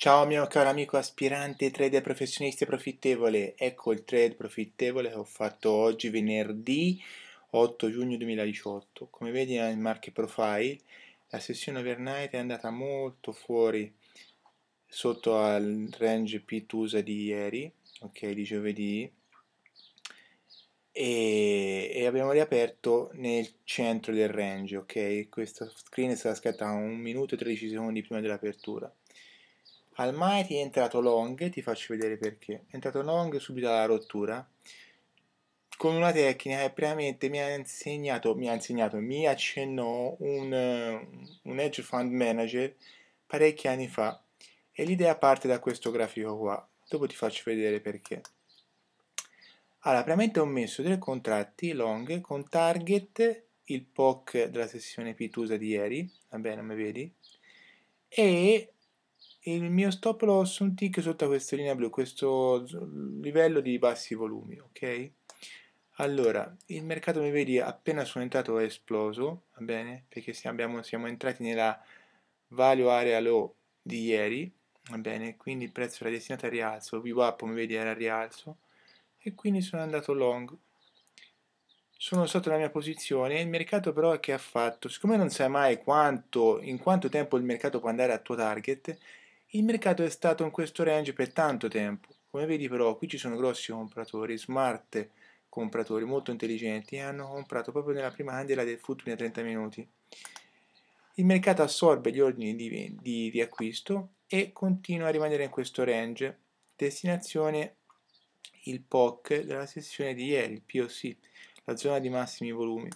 Ciao mio caro amico aspirante trader professionista profittevole, ecco il trade profittevole che ho fatto oggi venerdì 8 giugno 2018. Come vedi nel market profile la sessione overnight è andata molto fuori sotto al range PTUSA di ieri, ok, di giovedì e, e abbiamo riaperto nel centro del range, ok? questa screen è stato scattato a minuto e 13 secondi prima dell'apertura. Al Mighty è entrato Long, ti faccio vedere perché. È entrato Long subito alla rottura, con una tecnica che veramente mi ha insegnato, mi ha insegnato, mi accennò un, eh, un hedge fund manager parecchi anni fa. E l'idea parte da questo grafico qua. Dopo ti faccio vedere perché. Allora, praticamente ho messo tre contratti long con target il POC della sessione p di ieri, vabbè non mi vedi, e il mio stop loss ho un tick sotto questa linea blu, questo livello di bassi volumi, ok? Allora, il mercato mi vedi appena sono entrato è esploso, va bene? Perché siamo, siamo entrati nella value area low di ieri, va bene? Quindi il prezzo era destinato a rialzo, VWAP mi vedi era a rialzo, e quindi sono andato long. Sono sotto la mia posizione, il mercato però che ha fatto? Siccome non sai mai quanto, in quanto tempo il mercato può andare al tuo target, il mercato è stato in questo range per tanto tempo. Come vedi però qui ci sono grossi compratori, smart compratori molto intelligenti e hanno comprato proprio nella prima candela del futuro a 30 minuti. Il mercato assorbe gli ordini di, di, di acquisto e continua a rimanere in questo range. Destinazione il POC della sessione di ieri, il POC, la zona di massimi volumi.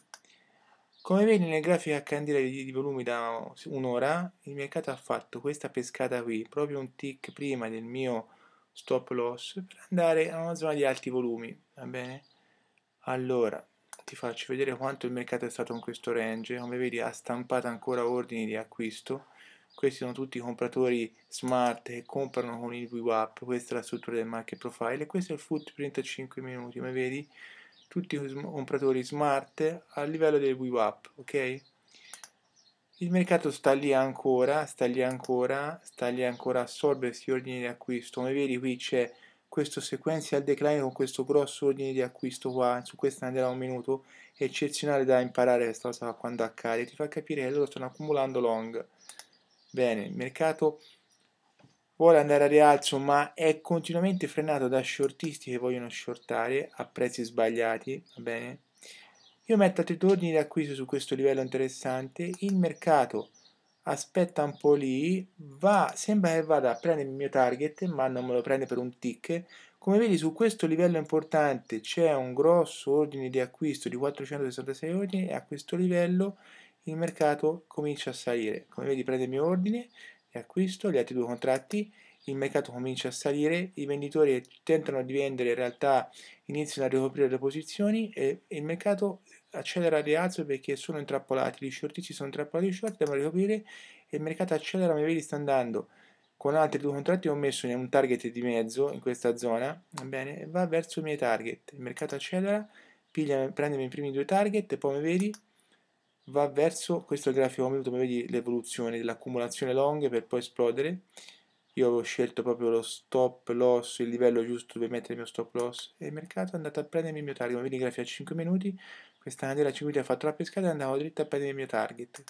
Come vedi nel grafico a candela di, volumi da un'ora, il mercato ha fatto questa pescata qui, proprio un tick prima del mio stop loss, per andare a una zona di alti volumi, va bene? Allora, ti faccio vedere quanto il mercato è stato in questo range, come vedi ha stampato ancora ordini di acquisto, questi sono tutti i compratori smart che comprano con il VWAP, questa è la struttura del market profile, e questo è il footprint a 5 minuti, come vedi? tutti i compratori smart a livello del WIWAP, ok? Il mercato sta lì ancora, sta lì ancora, sta lì ancora a assorbersi ordini di acquisto. Come vedi qui c'è questo sequenzial decline con questo grosso ordine di acquisto qua, su questo andrà un minuto, eccezionale da imparare questa cosa quando accade, ti fa capire che loro stanno accumulando long. Bene, il mercato vuole andare a rialzo ma è continuamente frenato da shortisti che vogliono shortare a prezzi sbagliati, va bene? Io metto altri due ordini d'acquisto su questo livello interessante, il mercato aspetta un po' lì, va, sembra che vada a prendere il mio target ma non me lo prende per un tick, come vedi su questo livello importante c'è un grosso ordine di acquisto di 466 ordini e a questo livello il mercato comincia a salire, come vedi prende il mio ordine, di acquisto, gli altri due contratti, il mercato comincia a salire, i venditori tentano di vendere, in realtà iniziano a ricoprire le posizioni e, il mercato accelera il rialzo perché sono intrappolati, gli shortisti sono intrappolati, i short devono ricoprire e il mercato accelera, ma vedi sta andando. Con altri due contratti ho messo un target di mezzo in questa zona, va bene, va verso i miei target. Il mercato accelera, piglia, prende i primi due target e poi mi vedi va verso, questo è il grafico come vedi l'evoluzione dell'accumulazione long per poi esplodere, io avevo scelto proprio lo stop loss, il livello giusto dove mettere il mio stop loss e il mercato è andato a prendermi il mio target, come vedi il grafico a 5 minuti, questa candela a 5 minuti ha fatto la pescata e andavo dritto a prendere il mio target,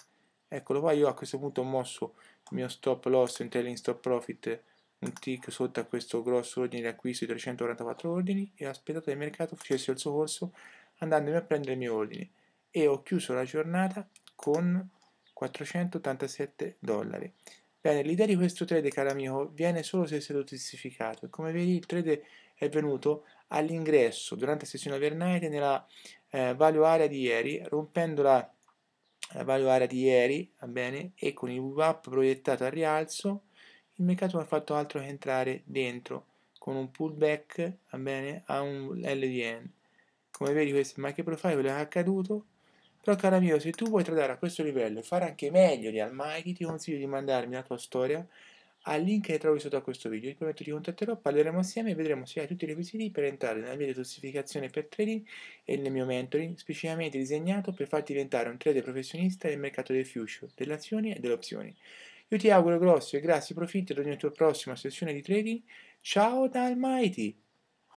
eccolo qua, io a questo punto ho mosso il mio stop loss, in trailing stop profit, un tick sotto a questo grosso ordine di acquisto di 344 ordini e ho aspettato che il mercato facesse il suo corso andandomi a prendere i miei ordini e ho chiuso la giornata con 487 dollari. Bene, l'idea di questo trade, caro amico, viene solo se è stato testificato. Come vedi, il trade è venuto all'ingresso durante la sessione overnight nella eh, value area di ieri, rompendo la, la eh, value area di ieri, va bene, e con il VWAP proiettato al rialzo, il mercato non ha fatto altro che entrare dentro con un pullback, va bene, a un LDN. Come vedi, questo è il market profile, quello che è accaduto, però caro mio, se tu vuoi tradare a questo livello e fare anche meglio di Almighty, ti consiglio di mandarmi la tua storia al link che trovi sotto a questo video. Ti prometto ti contatterò, parleremo assieme e vedremo se hai tutti i requisiti per entrare nella mia detossificazione per trading e nel mio mentoring, specificamente disegnato per farti diventare un trader professionista nel mercato dei future, delle azioni e delle opzioni. Io ti auguro grossi e grassi profitti ad ogni tua prossima sessione di trading. Ciao da Almighty!